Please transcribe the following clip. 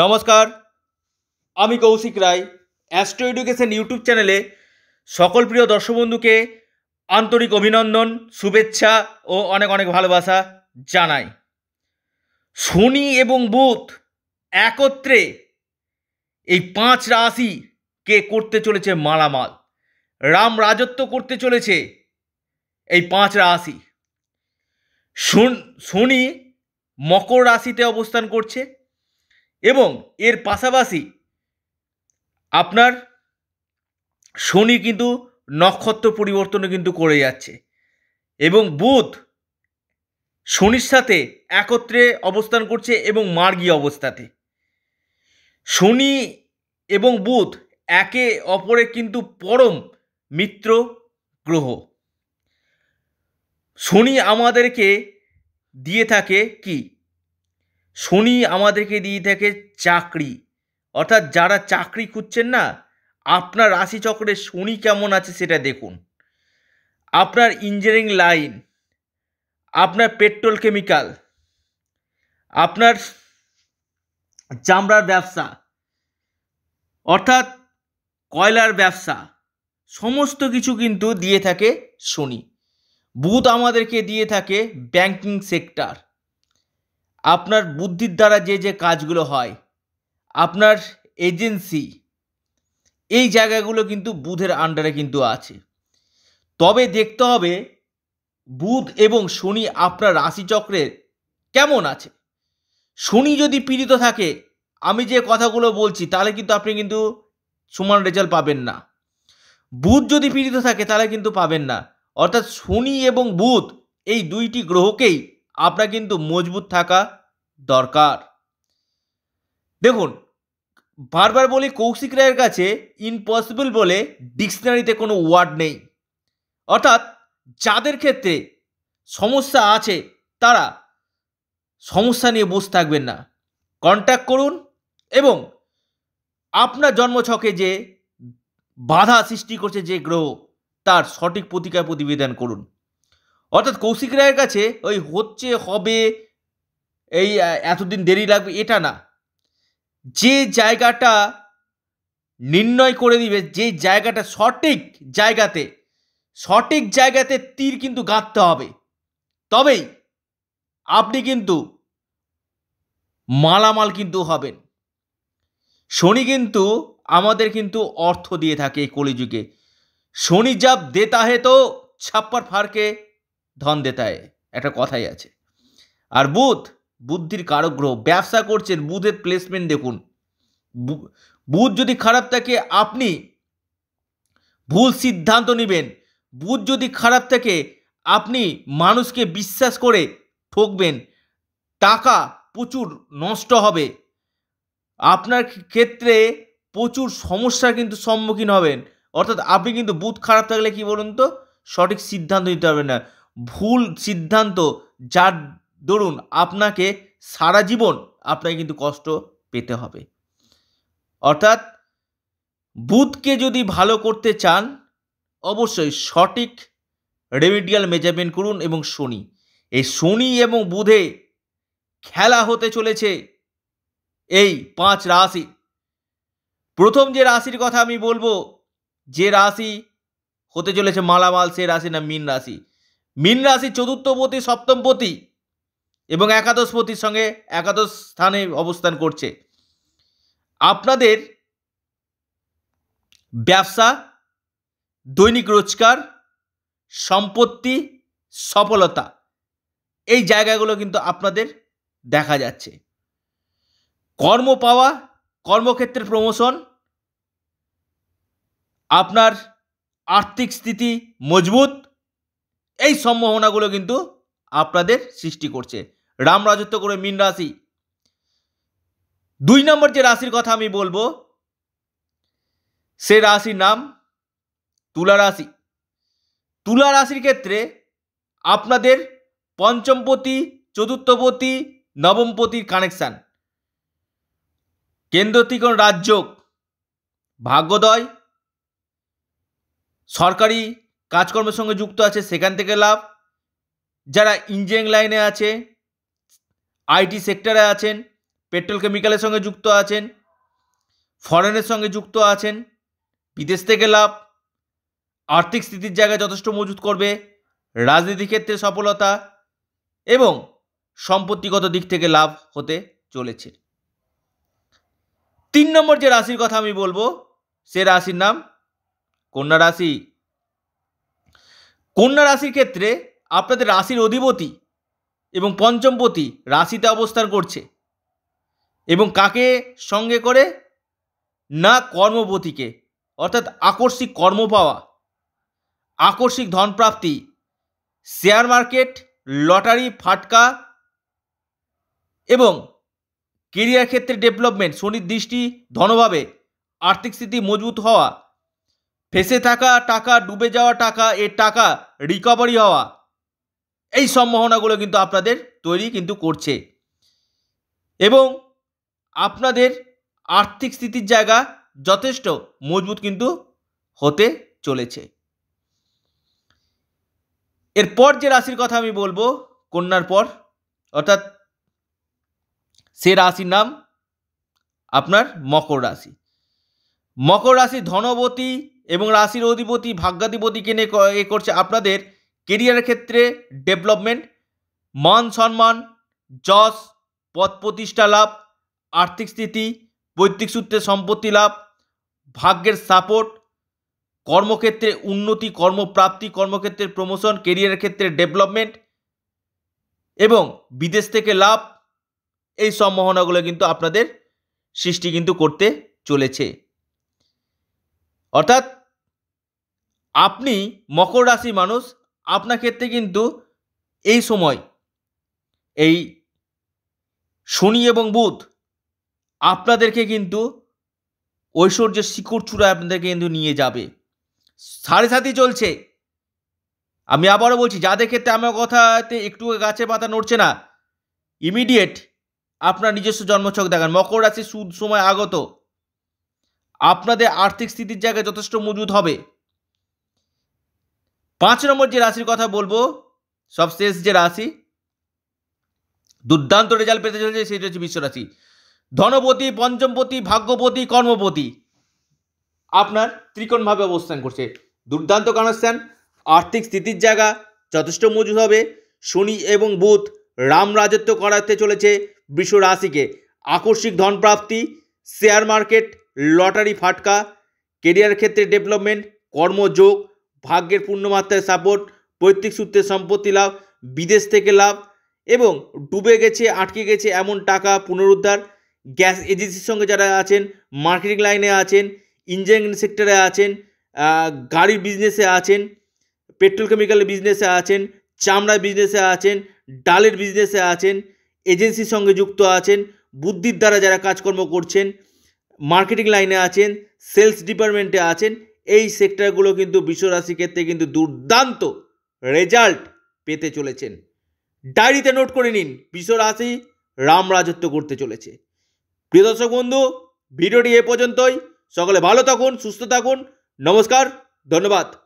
নমস্কার আমি Kaushik Roy astro education YouTube চ্যানেলে সকল প্রিয় দর্শক আন্তরিক অভিনন্দন শুভেচ্ছা ও অনেক অনেক ভালোবাসা জানাই শনি এবং বুধ একত্রে এই পাঁচ রাশি কে করতে চলেছে মালামাল রাম রাজত্ব করতে চলেছে এই পাঁচ রাশি শনি মকর রাশিতে অবস্থান করছে এবং এর পাশাপাশি আপনার শনি কিন্তু নক্ষত্র পরিবর্তনও কিন্তু করে যাচ্ছে এবং বুধ শনির সাথে একত্রে অবস্থান করছে এবং মার্গী অবস্থাতে শনি এবং বুধ একে অপরে কিন্তু পরম মিত্র গ্রহ শনি আমাদেরকে দিয়ে থাকে কি শনি আমাদেরকে দিয়ে থাকে চাকরি অর্থাৎ যারা চাকরি খুঁজছেন না আপনার রাশিচক্রে শনি কেমন আছে সেটা দেখুন আপনার ইঞ্জিনিয়ারিং লাইন আপনার পেট্রোল কেমিক্যাল আপনার চামড়ার ব্যবসা অর্থাৎ কয়লার ব্যবসা সমস্ত কিছু কিন্তু দিয়ে থাকে শনি বুধ আমাদেরকে দিয়ে থাকে ব্যাংকিং সেক্টর আপনার বুদ্ধির দ্বারা যে যে কাজগুলো হয় আপনার এজেন্সি এই জায়গাগুলো কিন্তু বুধের আন্ডারে কিন্তু আছে তবে দেখতে হবে বুধ এবং শনি আপনার রাশিচক্রের কেমন আছে শনি যদি পীড়িত থাকে আমি যে কথাগুলো বলছি তাহলে কিন্তু আপনি কিন্তু সমান রেজাল্ট পাবেন না বুধ যদি পীড়িত থাকে তাহলে কিন্তু পাবেন না অর্থাৎ শনি এবং বুধ এই দুইটি গ্রহকেই আপনার কিন্তু মজবুত থাকা দরকার দেখুন বারবার বলি কৌশিক রায়ের কাছে ইম্পসিবল বলে ডিকশনারিতে কোনো ওয়ার্ড নেই অর্থাৎ যাদের ক্ষেত্রে সমস্যা আছে তারা সমস্যা নিয়ে বসে থাকবেন না কন্ট্যাক্ট করুন এবং আপনার জন্মছকে যে বাধা সৃষ্টি করছে যে গ্রহ তার সঠিক প্রতিকার প্রতিবেদন করুন অর্থাৎ কৌশিক রায়ের কাছে ওই হচ্ছে হবে এই এতদিন দেরি লাগবে এটা না যে জায়গাটা নির্ণয় করে দিবে যে জায়গাটা সঠিক জায়গাতে সঠিক জায়গাতে তীর কিন্তু গাঁথতে হবে তবেই আপনি কিন্তু মালামাল কিন্তু হবেন শনি কিন্তু আমাদের কিন্তু অর্থ দিয়ে থাকে এই কলিযুগে শনি যাব দেতা হে তো ছাপ্পার ফারকে ধন দেতায় একটা কথাই আছে আর বুধ বুদ্ধির কারগ্রহ ব্যবসা করছেন বুধের প্লেসমেন্ট দেখুন বুধ যদি খারাপ থাকে আপনি ভুল সিদ্ধান্ত নেবেন বুধ যদি খারাপ থাকে আপনি মানুষকে বিশ্বাস করে ঠকবেন টাকা প্রচুর নষ্ট হবে আপনার ক্ষেত্রে প্রচুর সমস্যার কিন্তু সম্মুখীন হবেন অর্থাৎ আপনি কিন্তু বুধ খারাপ থাকলে কি বলুন তো সঠিক সিদ্ধান্ত নিতে হবে না ভুল সিদ্ধান্ত যার দরুন আপনাকে সারা জীবন আপনাকে কিন্তু কষ্ট পেতে হবে অর্থাৎ বুথকে যদি ভালো করতে চান অবশ্যই সঠিক রেমিডিয়াল মেজারমেন্ট করুন এবং শনি এই শনি এবং বুধে খেলা হতে চলেছে এই পাঁচ রাশি প্রথম যে রাশির কথা আমি বলবো যে রাশি হতে চলেছে মালামাল সে রাশি না মিন রাশি মিন রাশি চতুর্থপতি সপ্তমপতি এবং একাদশপতির সঙ্গে একাদশ স্থানে অবস্থান করছে আপনাদের ব্যবসা দৈনিক রোজগার সম্পত্তি সফলতা এই জায়গাগুলো কিন্তু আপনাদের দেখা যাচ্ছে কর্ম পাওয়া কর্মক্ষেত্রের প্রমোশন আপনার আর্থিক স্থিতি মজবুত এই সম্ভাবনাগুলো কিন্তু আপনাদের সৃষ্টি করছে রাম রাজত্ব করে মীন রাশি দুই নম্বর যে রাশির কথা আমি বলবো সে রাশির নাম তুলা রাশি তুলা রাশির ক্ষেত্রে আপনাদের পঞ্চমপতি চতুর্থপতি নবমপতির কানেকশান কেন্দ্র রাজ্য ভাগ্যোদয় সরকারি কাজকর্মের সঙ্গে যুক্ত আছে সেখান থেকে লাভ যারা ইঞ্জিনিয়ারিং লাইনে আছে আইটি সেক্টরে আছেন পেট্রোল কেমিক্যালের সঙ্গে যুক্ত আছেন ফরেনের সঙ্গে যুক্ত আছেন বিদেশ থেকে লাভ আর্থিক স্থিতির জায়গায় যথেষ্ট মজুত করবে রাজনীতি ক্ষেত্রে সফলতা এবং সম্পত্তিগত দিক থেকে লাভ হতে চলেছে তিন নম্বর যে রাশির কথা আমি বলবো সে রাশির নাম কন্যা রাশি কন্যা রাশির ক্ষেত্রে আপনাদের রাশির অধিপতি এবং পঞ্চমপতি রাশিতে অবস্থান করছে এবং কাকে সঙ্গে করে না কর্মপতিকে অর্থাৎ আকস্মিক কর্ম পাওয়া আকস্মিক ধনপ্রাপ্তি শেয়ার মার্কেট লটারি ফাটকা এবং কেরিয়ার ক্ষেত্রে ডেভেলপমেন্ট শনির দৃষ্টি ধনভাবে আর্থিক স্থিতি মজবুত হওয়া ফেসে থাকা টাকা ডুবে যাওয়া টাকা এর টাকা রিকভারি হওয়া এই সম্ভাবনাগুলো কিন্তু আপনাদের তৈরি কিন্তু করছে এবং আপনাদের আর্থিক স্থিতির জায়গা যথেষ্ট মজবুত কিন্তু হতে চলেছে এরপর যে রাশির কথা আমি বলবো কন্যার পর অর্থাৎ সে রাশির নাম আপনার মকর রাশি মকর রাশি ধনবতী এবং রাশির অধিপতি ভাগ্যাধিপতিকে নিয়ে এ করছে আপনাদের কেরিয়ারের ক্ষেত্রে ডেভেলপমেন্ট মান সম্মান যশ পদ প্রতিষ্ঠা লাভ আর্থিক স্থিতি পৈতৃক সূত্রে সম্পত্তি লাভ ভাগ্যের সাপোর্ট কর্মক্ষেত্রে উন্নতি কর্মপ্রাপ্তি কর্মক্ষেত্রের প্রমোশন কেরিয়ারের ক্ষেত্রে ডেভেলপমেন্ট এবং বিদেশ থেকে লাভ এই সম্ভাবনাগুলো কিন্তু আপনাদের সৃষ্টি কিন্তু করতে চলেছে অর্থাৎ আপনি মকর রাশি মানুষ আপনার ক্ষেত্রে কিন্তু এই সময় এই শনি এবং বুধ আপনাদেরকে কিন্তু ঐশ্বর্যের শিকড় চূড়ায় আপনাদেরকে কিন্তু নিয়ে যাবে সাড়ে সাতই চলছে আমি আবারও বলছি যাদের ক্ষেত্রে আমার কথাতে একটু গাছে পাতা নড়ছে না ইমিডিয়েট আপনার নিজস্ব জন্মছক দেখান মকর রাশি সুদ সময় আগত আপনাদের আর্থিক স্থিতির জায়গায় যথেষ্ট মজুদ হবে পাঁচ নম্বর যে রাশির কথা বলবো সবশেষ যে রাশি দুর্দান্ত রেজাল্ট পেতে চলেছে সেটা হচ্ছে বিশ্বরাশি ধনপতি পঞ্চমপতি ভাগ্যপতি কর্মপতি আপনার ত্রিকোণভাবে অবস্থান করছে দুর্দান্ত কর্মস্থান আর্থিক স্থিতির জায়গা যথেষ্ট মজুদ হবে শনি এবং বুধ রাম রাজত্ব করাতে চলেছে বিশ্ব রাশিকে আকস্মিক ধনপ্রাপ্তি শেয়ার মার্কেট লটারি ফাটকা কেরিয়ার ক্ষেত্রে ডেভেলপমেন্ট কর্মযোগ ভাগ্যের পূর্ণমাত্রায় সাপোর্ট পৈতৃক সূত্রে সম্পত্তি লাভ বিদেশ থেকে লাভ এবং ডুবে গেছে আটকে গেছে এমন টাকা পুনরুদ্ধার গ্যাস এজেন্সির সঙ্গে যারা আছেন মার্কেটিং লাইনে আছেন ইঞ্জিনিয়ারিং সেক্টরে আছেন গাড়ির বিজনেসে আছেন পেট্রোল কেমিক্যালের বিজনেসে আছেন চামড়া বিজনেসে আছেন ডালের বিজনেসে আছেন এজেন্সির সঙ্গে যুক্ত আছেন বুদ্ধির দ্বারা যারা কাজকর্ম করছেন মার্কেটিং লাইনে আছেন সেলস ডিপার্টমেন্টে আছেন এই সেক্টরগুলো কিন্তু বিশ্বরাশি ক্ষেত্রে কিন্তু দুর্দান্ত রেজাল্ট পেতে চলেছেন ডায়েরিতে নোট করে নিন বিশ্বরাশি রাম রাজত্ব করতে চলেছে প্রিয় দর্শক বন্ধু ভিডিওটি এ পর্যন্তই সকলে ভালো থাকুন সুস্থ থাকুন নমস্কার ধন্যবাদ